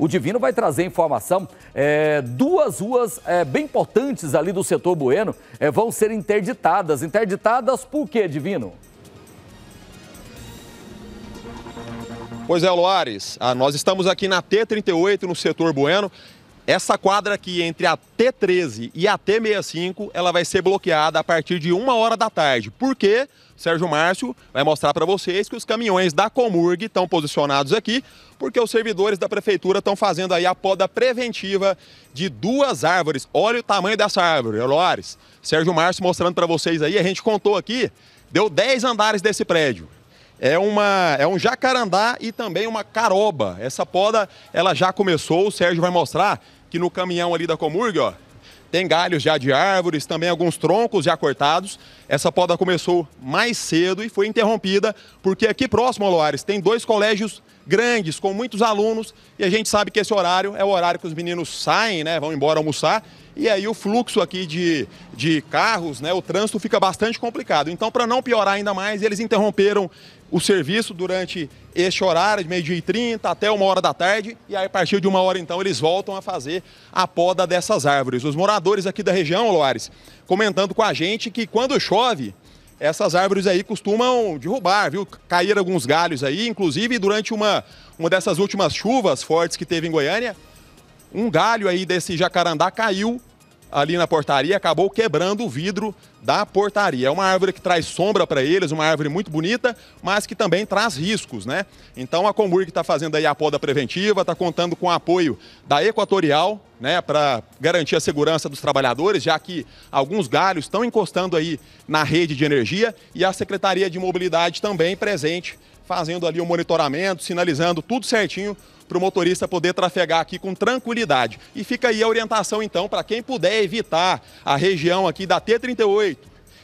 o Divino vai trazer informação. É, duas ruas é, bem importantes ali do setor Bueno é, vão ser interditadas. Interditadas por quê, Divino? Pois é, Loares, ah, nós estamos aqui na T38, no setor Bueno, essa quadra aqui entre a T13 e a T65, ela vai ser bloqueada a partir de uma hora da tarde. Por quê? Sérgio Márcio vai mostrar para vocês que os caminhões da Comurg estão posicionados aqui, porque os servidores da prefeitura estão fazendo aí a poda preventiva de duas árvores. Olha o tamanho dessa árvore, Elores. Sérgio Márcio mostrando para vocês aí, a gente contou aqui, deu 10 andares desse prédio. É, uma, é um jacarandá e também uma caroba. Essa poda, ela já começou, o Sérgio vai mostrar que no caminhão ali da Comurg, ó, tem galhos já de árvores, também alguns troncos já cortados. Essa poda começou mais cedo e foi interrompida porque aqui próximo ao Loares tem dois colégios grandes, com muitos alunos, e a gente sabe que esse horário é o horário que os meninos saem, né, vão embora almoçar, e aí o fluxo aqui de, de carros, né, o trânsito fica bastante complicado. Então, para não piorar ainda mais, eles interromperam o serviço durante este horário, de meio-dia e 30 até uma hora da tarde, e aí a partir de uma hora então eles voltam a fazer a poda dessas árvores. Os moradores aqui da região, Loares, comentando com a gente que quando chove, essas árvores aí costumam derrubar, viu? Cair alguns galhos aí, inclusive durante uma, uma dessas últimas chuvas fortes que teve em Goiânia, um galho aí desse jacarandá caiu ali na portaria, acabou quebrando o vidro da portaria. É uma árvore que traz sombra para eles, uma árvore muito bonita, mas que também traz riscos, né? Então a Comurg está fazendo aí a poda preventiva, está contando com o apoio da Equatorial, né, para garantir a segurança dos trabalhadores, já que alguns galhos estão encostando aí na rede de energia e a Secretaria de Mobilidade também presente fazendo ali o monitoramento, sinalizando tudo certinho para o motorista poder trafegar aqui com tranquilidade. E fica aí a orientação então para quem puder evitar a região aqui da T38,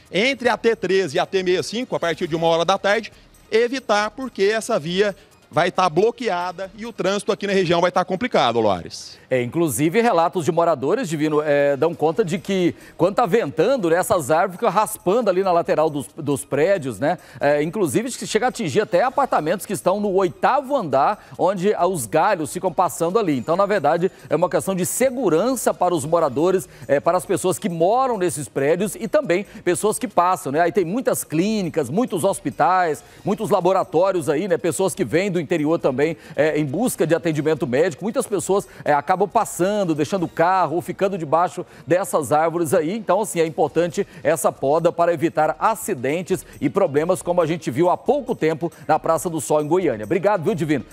entre a T13 e a T65, a partir de uma hora da tarde, evitar porque essa via vai estar tá bloqueada e o trânsito aqui na região vai estar tá complicado, Loares. É, inclusive, relatos de moradores, Divino, é, dão conta de que, quando está ventando, né, essas árvores ficam raspando ali na lateral dos, dos prédios, né? É, inclusive, chega a atingir até apartamentos que estão no oitavo andar, onde os galhos ficam passando ali. Então, na verdade, é uma questão de segurança para os moradores, é, para as pessoas que moram nesses prédios e também pessoas que passam, né? Aí tem muitas clínicas, muitos hospitais, muitos laboratórios aí, né? Pessoas que vêm do do interior também é, em busca de atendimento médico. Muitas pessoas é, acabam passando, deixando o carro ou ficando debaixo dessas árvores aí. Então, assim, é importante essa poda para evitar acidentes e problemas como a gente viu há pouco tempo na Praça do Sol, em Goiânia. Obrigado, viu, Divino?